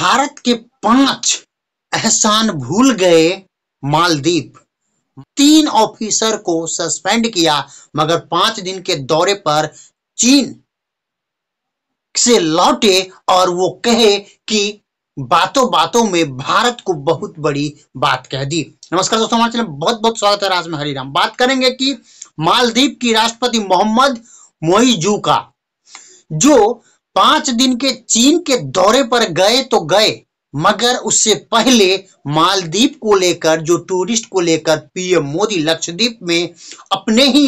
भारत के पांच एहसान भूल गए मालदीप तीन ऑफिसर को सस्पेंड किया मगर पांच दिन के दौरे पर चीन से लौटे और वो कहे कि बातों बातों में भारत को बहुत बड़ी बात कह दी नमस्कार दोस्तों हमारे चैनल बहुत बहुत स्वागत है राज में राम बात करेंगे कि मालदीप की राष्ट्रपति मोहम्मद मोईजू का जो पांच दिन के चीन के दौरे पर गए तो गए मगर उससे पहले मालदीप को लेकर जो टूरिस्ट को लेकर पीएम मोदी लक्षद्वीप में अपने ही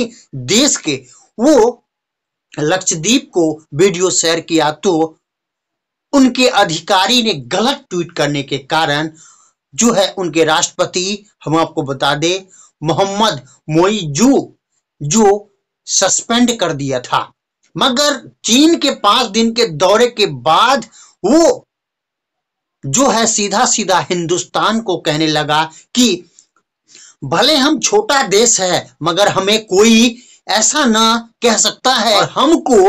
देश के वो लक्षद्वीप को वीडियो शेयर किया तो उनके अधिकारी ने गलत ट्वीट करने के कारण जो है उनके राष्ट्रपति हम आपको बता दे मोहम्मद मोईजू जो सस्पेंड कर दिया था मगर चीन के पांच दिन के दौरे के बाद वो जो है सीधा सीधा हिंदुस्तान को कहने लगा कि भले हम छोटा देश है मगर हमें कोई ऐसा ना कह सकता है और हमको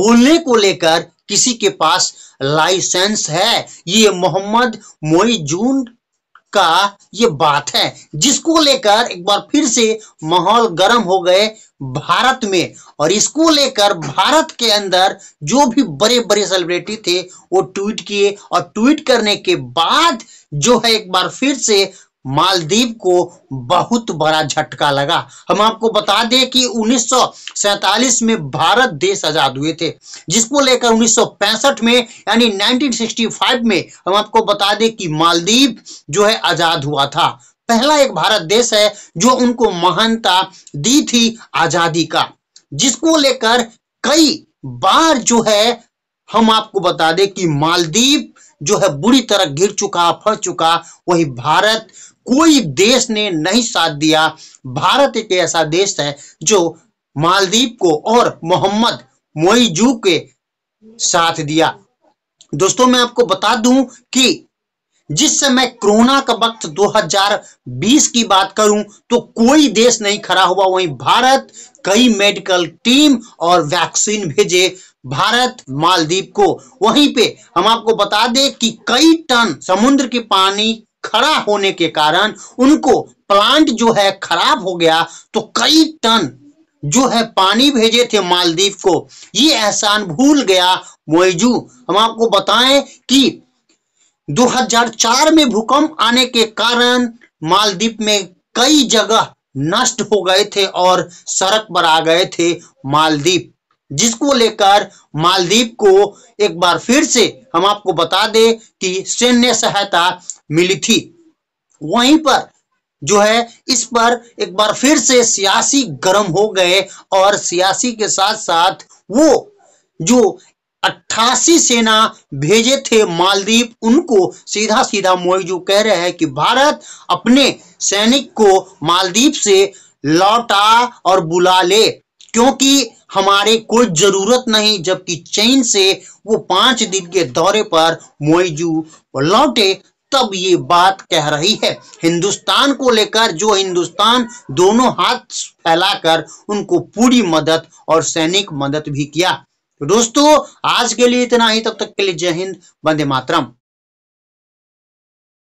बोलने को लेकर किसी के पास लाइसेंस है ये मोहम्मद मोईजून का ये बात है जिसको लेकर एक बार फिर से माहौल गर्म हो गए भारत में और इसको लेकर भारत के अंदर जो भी बड़े बड़े सेलिब्रिटी थे वो ट्वीट किए और ट्वीट करने के बाद जो है एक बार फिर से मालदीव को बहुत बड़ा झटका लगा हम आपको बता दें कि उन्नीस में भारत देश आजाद हुए थे जिसको लेकर 1965 में यानी 1965 में हम आपको बता दें कि मालदीव जो है आजाद हुआ था पहला एक भारत देश है जो उनको महानता दी थी आजादी का जिसको लेकर कई बार जो है हम आपको बता दें कि मालदीव जो है बुरी तरह गिर चुका फंस चुका वही भारत कोई देश ने नहीं साथ दिया भारत एक ऐसा देश है जो मालदीप को और मोहम्मद मोईजू के साथ दिया दोस्तों मैं आपको बता दूं कि जिस समय कोरोना का वक्त 2020 की बात करूं तो कोई देश नहीं खड़ा हुआ वहीं भारत कई मेडिकल टीम और वैक्सीन भेजे भारत मालदीप को वहीं पे हम आपको बता दें कि कई टन समुद्र के पानी खड़ा होने के कारण उनको प्लांट जो है खराब हो गया तो कई टन जो है पानी भेजे थे मालदीव को ये एहसान भूल गया मोइजू हम आपको बताएं कि 2004 में भूकंप आने के कारण मालदीव में कई जगह नष्ट हो गए थे और सड़क पर आ गए थे मालदीव जिसको लेकर मालदीप को एक बार फिर से हम आपको बता दें कि सैन्य सहायता मिली थी वहीं पर जो है इस पर एक बार फिर से सियासी गर्म हो गए और सियासी के साथ साथ वो जो अट्ठासी सेना भेजे थे मालदीप उनको सीधा सीधा मोईजू कह रहे हैं कि भारत अपने सैनिक को मालदीप से लौटा और बुला ले क्योंकि हमारे कोई जरूरत नहीं जबकि चीन से वो पांच दिन के दौरे पर मोइजू लौटे तब ये बात कह रही है हिंदुस्तान को लेकर जो हिंदुस्तान दोनों हाथ फैलाकर उनको पूरी मदद और सैनिक मदद भी किया तो दोस्तों आज के लिए इतना ही तब तक के लिए जय हिंद वंदे मातरम